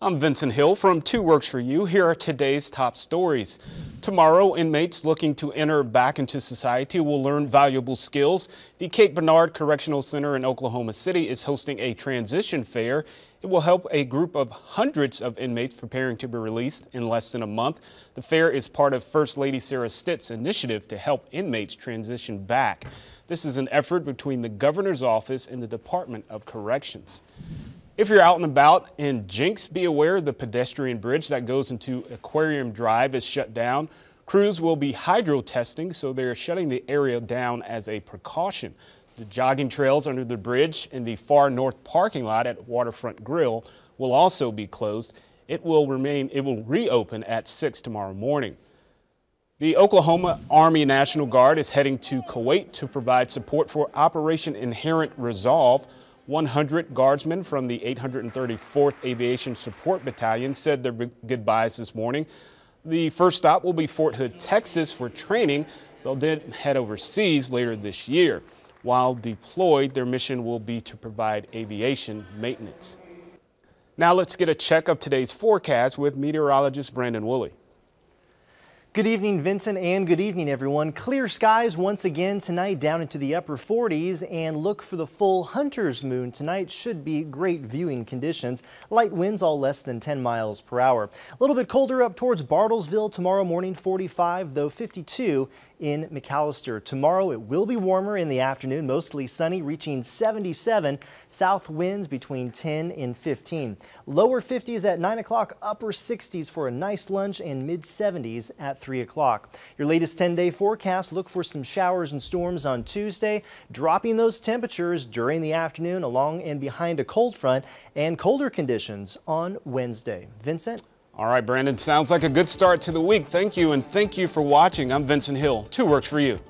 I'm Vincent Hill from Two Works for You. Here are today's top stories. Tomorrow, inmates looking to enter back into society will learn valuable skills. The Cape Bernard Correctional Center in Oklahoma City is hosting a transition fair. It will help a group of hundreds of inmates preparing to be released in less than a month. The fair is part of First Lady Sarah Stitt's initiative to help inmates transition back. This is an effort between the governor's office and the Department of Corrections. If you're out and about in Jinx, be aware the pedestrian bridge that goes into Aquarium Drive is shut down. Crews will be hydro testing, so they're shutting the area down as a precaution. The jogging trails under the bridge and the far north parking lot at Waterfront Grill will also be closed. It will remain, it will reopen at 6 tomorrow morning. The Oklahoma Army National Guard is heading to Kuwait to provide support for Operation Inherent Resolve. 100 guardsmen from the 834th Aviation Support Battalion said their goodbyes this morning. The first stop will be Fort Hood, Texas for training. They'll then head overseas later this year. While deployed, their mission will be to provide aviation maintenance. Now let's get a check of today's forecast with meteorologist Brandon Woolley. Good evening, Vincent, and good evening, everyone. Clear skies once again tonight down into the upper 40s, and look for the full Hunter's Moon tonight. Should be great viewing conditions. Light winds all less than 10 miles per hour. A little bit colder up towards Bartlesville tomorrow morning, 45, though 52 in McAllister. Tomorrow it will be warmer in the afternoon, mostly sunny, reaching 77. South winds between 10 and 15. Lower 50s at 9 o'clock, upper 60s for a nice lunch, and mid 70s at 3. 3 o'clock. Your latest 10-day forecast, look for some showers and storms on Tuesday, dropping those temperatures during the afternoon along and behind a cold front and colder conditions on Wednesday. Vincent? All right, Brandon, sounds like a good start to the week. Thank you, and thank you for watching. I'm Vincent Hill. Two works for you.